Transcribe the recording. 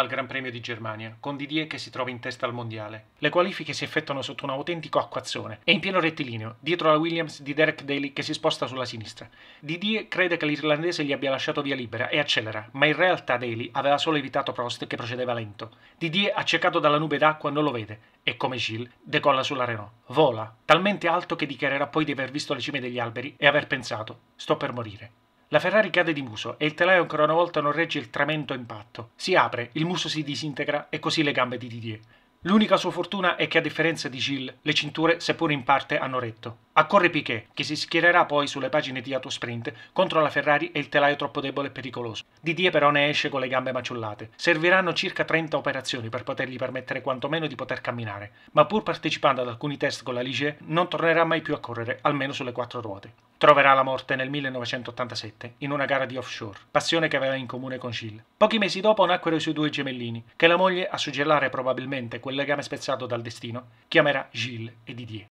al Gran Premio di Germania, con Didier che si trova in testa al mondiale. Le qualifiche si effettuano sotto un autentico acquazzone e in pieno rettilineo, dietro la Williams di Derek Daly che si sposta sulla sinistra. Didier crede che l'irlandese gli abbia lasciato via libera e accelera, ma in realtà Daly aveva solo evitato Prost che procedeva lento. Didier, accecato dalla nube d'acqua, non lo vede e, come Gilles, decolla sulla Renault. Vola, talmente alto che dichiarerà poi di aver visto le cime degli alberi e aver pensato: sto per morire. La Ferrari cade di muso e il telaio ancora una volta non regge il tremendo impatto. Si apre, il muso si disintegra e così le gambe di Didier. L'unica sua fortuna è che a differenza di Gilles, le cinture, seppur in parte, hanno retto. Accorre Piquet, che si schiererà poi sulle pagine di Autosprint contro la Ferrari e il telaio troppo debole e pericoloso. Didier però ne esce con le gambe maciullate. Serviranno circa 30 operazioni per potergli permettere quantomeno di poter camminare, ma pur partecipando ad alcuni test con la Ligier, non tornerà mai più a correre, almeno sulle quattro ruote troverà la morte nel 1987 in una gara di offshore, passione che aveva in comune con Jill. Pochi mesi dopo nacquero i suoi due gemellini, che la moglie, a suggellare probabilmente quel legame spezzato dal destino, chiamerà Gilles e Didier.